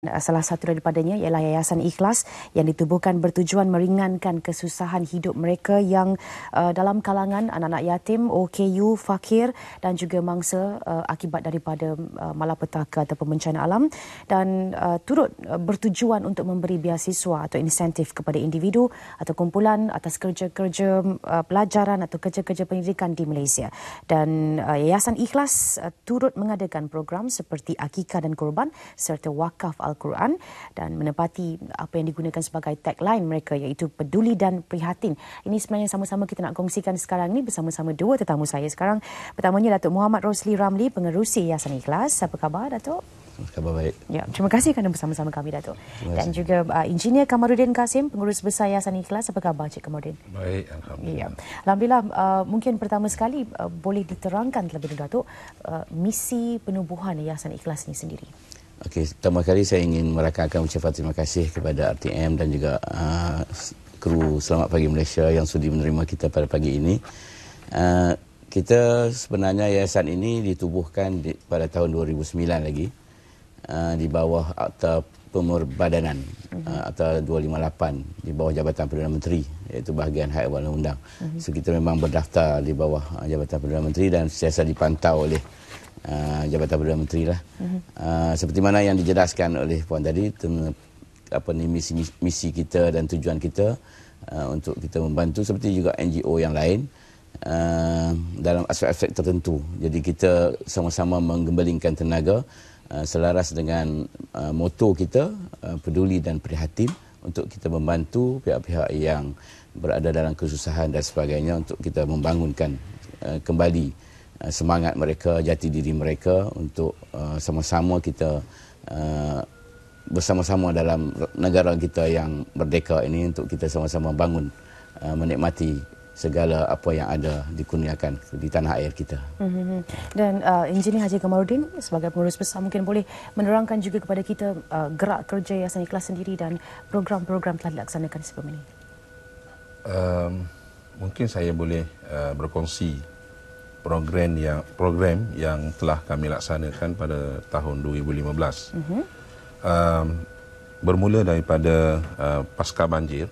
Eh, salah satu daripadanya ialah Yayasan Ikhlas yang ditubuhkan bertujuan meringankan kesusahan hidup mereka yang uh, dalam kalangan anak-anak yatim, OKU, fakir dan juga mangsa uh, akibat daripada uh, malapetaka atau pembencana alam dan uh, turut uh, bertujuan untuk memberi biasiswa atau insentif kepada individu atau kumpulan atas kerja-kerja uh, pelajaran atau kerja-kerja pendidikan di Malaysia. Dan uh, Yayasan Ikhlas uh, turut mengadakan program seperti Akikah dan Korban serta Wakaf Al- Al-Quran dan menepati apa yang digunakan sebagai tagline mereka iaitu peduli dan prihatin. Ini sebenarnya sama-sama kita nak kongsikan sekarang ni bersama-sama dua tetamu saya sekarang. Pertamanya Datuk Muhammad Rosli Ramli, pengerusi Yayasan Ikhlas. Apa khabar Datuk? Khabar baik. Ya, terima kasih kerana bersama-sama kami Datuk. Dan juga uh, Engineer Kamarudin Kasim, pengurus besar Yayasan Ikhlas. Apa khabar Cik Kamarudin? Baik, alhamdulillah. Ya. Alhamdulillah, uh, mungkin pertama sekali uh, boleh diterangkan terlebih dahulu Datuk, uh, misi penubuhan Yayasan Ikhlas ini sendiri. Okey, pertama kali saya ingin merakamkan ucapan terima kasih kepada RTM dan juga uh, kru Selamat Pagi Malaysia yang sudi menerima kita pada pagi ini. Uh, kita sebenarnya yayasan ini ditubuhkan di, pada tahun 2009 lagi uh, di bawah Akta Pemerbadanan mhm. uh, Akta 258 di bawah Jabatan Perdana Menteri iaitu bahagian hak awal undang. Uh-huh. So kita memang berdaftar di bawah uh, Jabatan Perdana Menteri dan sentiasa dipantau oleh Ah, Jabatan Perdana Menteri lah. Uh, seperti mana yang dijelaskan oleh puan tadi tentang apa ni misi misi kita dan tujuan kita uh, untuk kita membantu seperti juga NGO yang lain uh, dalam aspek-aspek tertentu. Jadi kita sama-sama menggembalikan tenaga uh, selaras dengan uh, moto kita uh, peduli dan prihatin untuk kita membantu pihak-pihak yang berada dalam kesusahan dan sebagainya untuk kita membangunkan uh, kembali Eh, semangat mereka, jati diri mereka untuk uh, sama-sama kita uh, bersama-sama dalam negara kita yang merdeka ini untuk kita sama-sama bangun uh, menikmati segala apa yang ada dikurniakan di tanah air kita. Mhm. Dan uh, Encik Haji Kamaruddin sebagai pengurus besar mungkin boleh menerangkan juga kepada kita uh, gerak kerja Yayasan Ikhlas sendiri dan program-program telah dilaksanakan sebelum ini. Um, mungkin saya boleh uh, berkongsi program yang program yang telah kami laksanakan pada tahun 2015. Mm-hmm. Um, bermula daripada uh, pasca banjir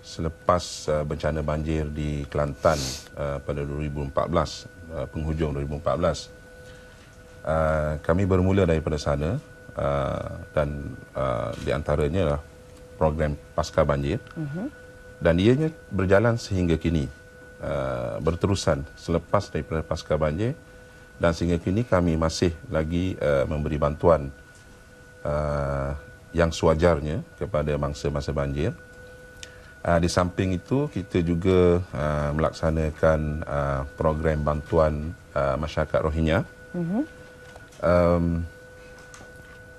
selepas uh, bencana banjir di Kelantan uh, pada 2014 uh, penghujung 2014 uh, kami bermula daripada sana uh, dan uh, di antaranya program pasca banjir mm-hmm. dan ianya berjalan sehingga kini uh, berterusan selepas daripada pasca banjir dan sehingga kini kami masih lagi uh, memberi bantuan uh, yang sewajarnya kepada mangsa-mangsa banjir. Uh, di samping itu kita juga uh, melaksanakan uh, program bantuan uh, masyarakat Rohingya. Mm-hmm. Um,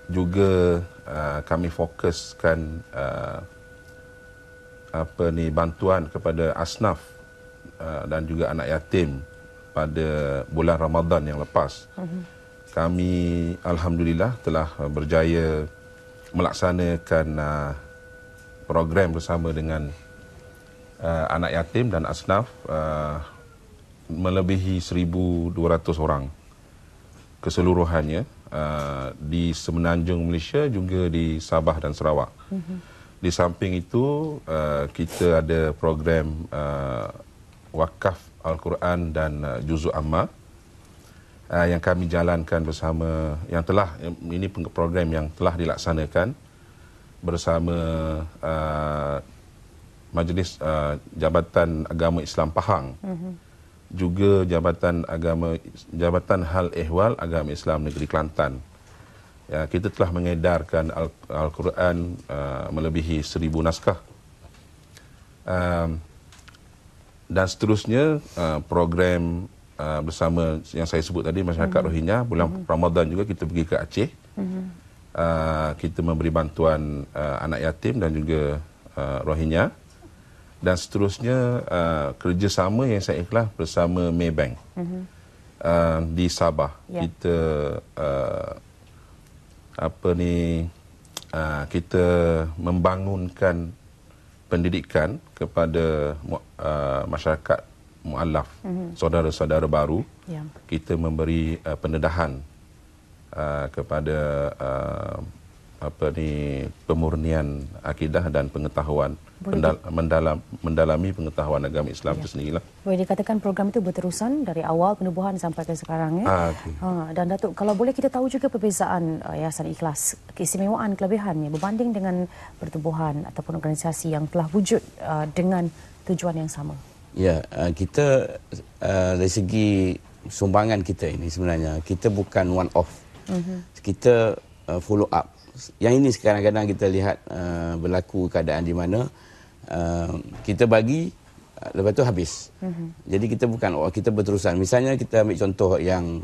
juga uh, kami fokuskan uh, apa ni bantuan kepada asnaf Ah, dan juga anak yatim pada bulan Ramadan yang lepas. Mhm. Kami alhamdulillah telah berjaya melaksanakan ah, program bersama dengan ah, anak yatim dan asnaf melebihi 1200 orang keseluruhannya di semenanjung Malaysia juga di Sabah dan Sarawak. Mhm. Di samping itu kita ada program wakaf Al-Quran dan uh, Juzu Amma uh, yang kami jalankan bersama yang telah ini program yang telah dilaksanakan bersama uh, Majlis uh, Jabatan Agama Islam Pahang mm-hmm. juga Jabatan Agama Jabatan Hal Ehwal Agama Islam Negeri Kelantan Ya, kita telah mengedarkan Al- Al-Quran uh, melebihi seribu naskah. Uh, dan seterusnya uh, program uh, bersama yang saya sebut tadi masyarakat mm-hmm. Rohingya bulan mm-hmm. Ramadan juga kita pergi ke Aceh mm-hmm. kita memberi bantuan anak yatim dan juga Rohingya dan seterusnya kerjasama yang saya ikhlas bersama Maybank mm-hmm. di Sabah yeah. kita apa ni kita membangunkan pendidikan kepada uh, masyarakat mualaf, mm-hmm. saudara-saudara baru, yeah. kita memberi uh, pendedahan uh, kepada uh, apa ni pemurnian akidah dan pengetahuan mendal- mendalam mendalami pengetahuan agama Islam ya. itu sendirilah. Boleh dikatakan program itu berterusan dari awal penubuhan sampai ke sekarang ya. Ah, okay. ha, dan Datuk kalau boleh kita tahu juga perbezaan uh, Yayasan Ikhlas keistimewaan kelebihannya berbanding dengan pertubuhan ataupun organisasi yang telah wujud uh, dengan tujuan yang sama. Ya, uh, kita uh, dari segi sumbangan kita ini sebenarnya kita bukan one off. Uh-huh. Mhm. Kita uh, follow up yang ini kadang-kadang kita lihat uh, berlaku keadaan di mana uh, kita bagi uh, lepas tu habis. Mm-hmm. Jadi kita bukan oh, kita berterusan. Misalnya kita ambil contoh yang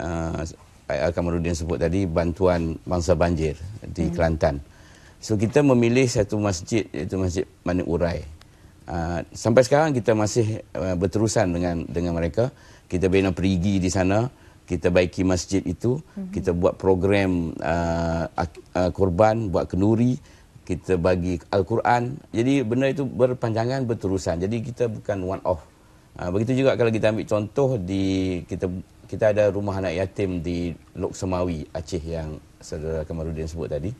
uh, Al-Kamarudin sebut tadi bantuan bangsa banjir di mm-hmm. Kelantan. So kita memilih satu masjid iaitu Masjid Manik Urai. Uh, sampai sekarang kita masih uh, berterusan dengan dengan mereka. Kita bina perigi di sana kita baiki masjid itu, mm-hmm. kita buat program uh, uh, korban, buat kenduri, kita bagi Al-Quran. Jadi benda itu berpanjangan, berterusan. Jadi kita bukan one off. Uh, begitu juga kalau kita ambil contoh di kita kita ada rumah anak yatim di Lok Semawi, Aceh yang saudara Kamarudin sebut tadi.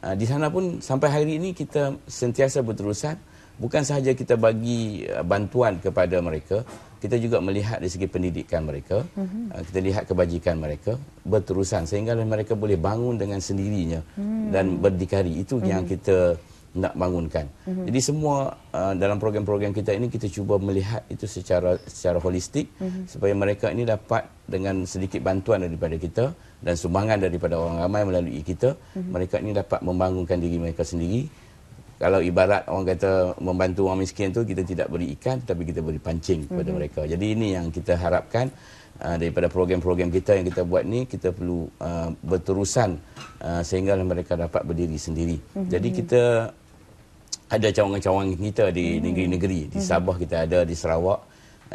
Uh, di sana pun sampai hari ini kita sentiasa berterusan. Bukan sahaja kita bagi uh, bantuan kepada mereka, kita juga melihat dari segi pendidikan mereka, mm -hmm. kita lihat kebajikan mereka berterusan sehingga lah mereka boleh bangun dengan sendirinya mm -hmm. dan berdikari. Itu mm -hmm. yang kita nak bangunkan. Mm -hmm. Jadi semua uh, dalam program-program kita ini kita cuba melihat itu secara secara holistik mm -hmm. supaya mereka ini dapat dengan sedikit bantuan daripada kita dan sumbangan daripada orang ramai melalui kita, mm -hmm. mereka ini dapat membangunkan diri mereka sendiri kalau ibarat orang kata membantu orang miskin tu kita tidak beri ikan tapi kita beri pancing kepada mm-hmm. mereka. Jadi ini yang kita harapkan uh, daripada program-program kita yang kita buat ni kita perlu uh, berterusan uh, sehingga mereka dapat berdiri sendiri. Mm-hmm. Jadi kita ada cawangan-cawangan kita di mm-hmm. negeri-negeri, di mhm. Sabah kita ada, di Sarawak,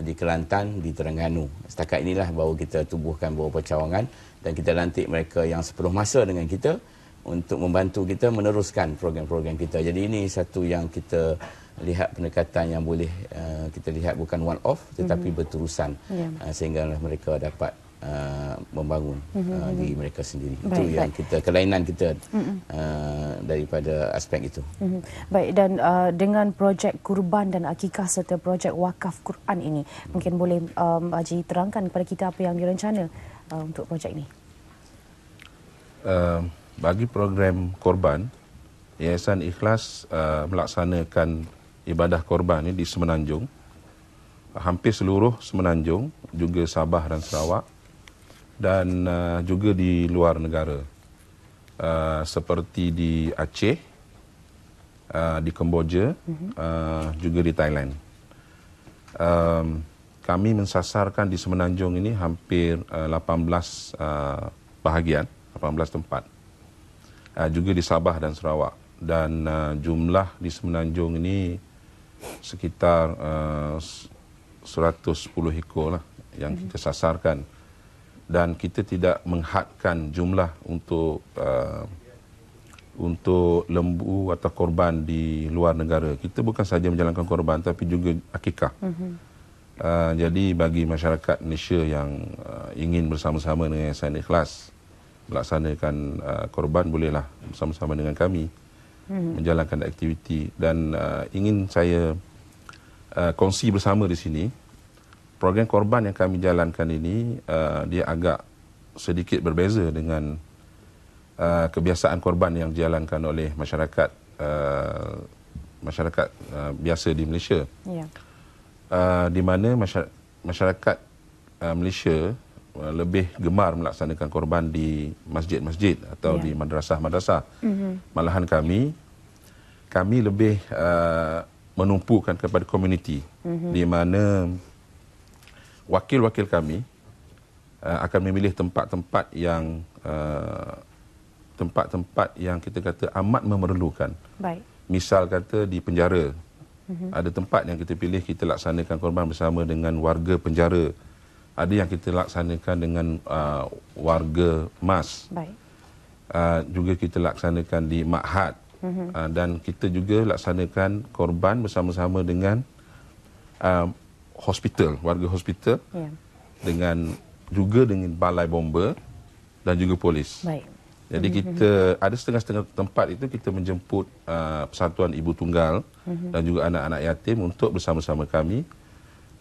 di Kelantan, di Terengganu. Setakat inilah baru kita tubuhkan beberapa cawangan dan kita lantik mereka yang sepenuh masa dengan kita untuk membantu kita meneruskan program-program kita. Jadi ini satu yang kita lihat pendekatan yang boleh uh, kita lihat bukan one off tetapi mm-hmm. berterusan yeah. uh, sehingga lah mereka dapat uh, membangun mm-hmm. Uh, mhm. di mereka sendiri. Baik, itu yang baik. kita kelainan kita mhm. uh, daripada aspek itu. Mm-hmm. Baik dan uh, dengan projek kurban dan akikah serta projek wakaf Quran ini mm-hmm. mungkin boleh um, Haji terangkan kepada kita apa yang direncana uh, untuk projek ini. Um, bagi program korban Yayasan Ikhlas uh, melaksanakan ibadah korban ini di Semenanjung hampir seluruh Semenanjung juga Sabah dan Sarawak dan uh, juga di luar negara uh, seperti di Aceh uh, di Kemboja mhm. uh, juga di Thailand um, kami mensasarkan di Semenanjung ini hampir uh, 18 uh, bahagian 18 tempat uh, juga di Sabah dan Sarawak dan uh, jumlah di Semenanjung ini sekitar ah, uh, 110 ekor lah yang kita sasarkan dan kita tidak menghadkan jumlah untuk uh, untuk lembu atau korban di luar negara. Kita bukan saja menjalankan korban tapi juga akikah. Uh-huh. Uh, jadi bagi masyarakat Malaysia yang uh, ingin bersama-sama dengan Yayasan Ikhlas melaksanakan uh, korban bolehlah bersama-sama dengan kami hmm. menjalankan aktiviti dan uh, ingin saya uh, kongsi bersama di sini program korban yang kami jalankan ini uh, dia agak sedikit berbeza dengan uh, kebiasaan korban yang dijalankan oleh masyarakat uh, masyarakat uh, biasa di Malaysia yeah. uh, di mana masyarakat, masyarakat uh, Malaysia Uh, lebih gemar melaksanakan korban di masjid-masjid atau yeah. di madrasah-madrasah. Mm-hmm. Malahan kami, kami lebih uh, menumpukan kepada komuniti mm-hmm. di mana wakil-wakil kami uh, akan memilih tempat-tempat yang uh, tempat-tempat yang kita kata amat memerlukan. Baik. Misal kata di penjara, mm-hmm. ada tempat yang kita pilih kita laksanakan korban bersama dengan warga penjara ada yang kita laksanakan dengan uh, warga MAS. Baik. Uh, juga kita laksanakan di Makhat Mm -hmm. uh, dan kita juga laksanakan korban bersama-sama dengan uh, hospital, warga hospital. Yeah. Dengan juga dengan balai bomber dan juga polis. Baik. Jadi mhm, kita mhm. ada setengah-setengah tempat itu kita menjemput uh, persatuan ibu tunggal mm -hmm. dan juga anak-anak yatim untuk bersama-sama kami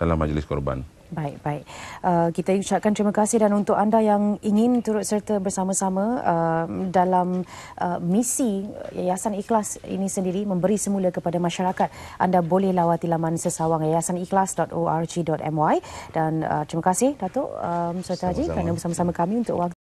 dalam majlis korban. Baik, baik. Uh, kita ucapkan terima kasih dan untuk anda yang ingin turut serta bersama-sama uh, dalam uh, misi Yayasan Ikhlas ini sendiri memberi semula kepada masyarakat, anda boleh lawati laman sesawang yayasanikhlas.org.my dan uh, terima kasih Datuk um, Serta Haji kerana bersama-sama kami untuk waktu.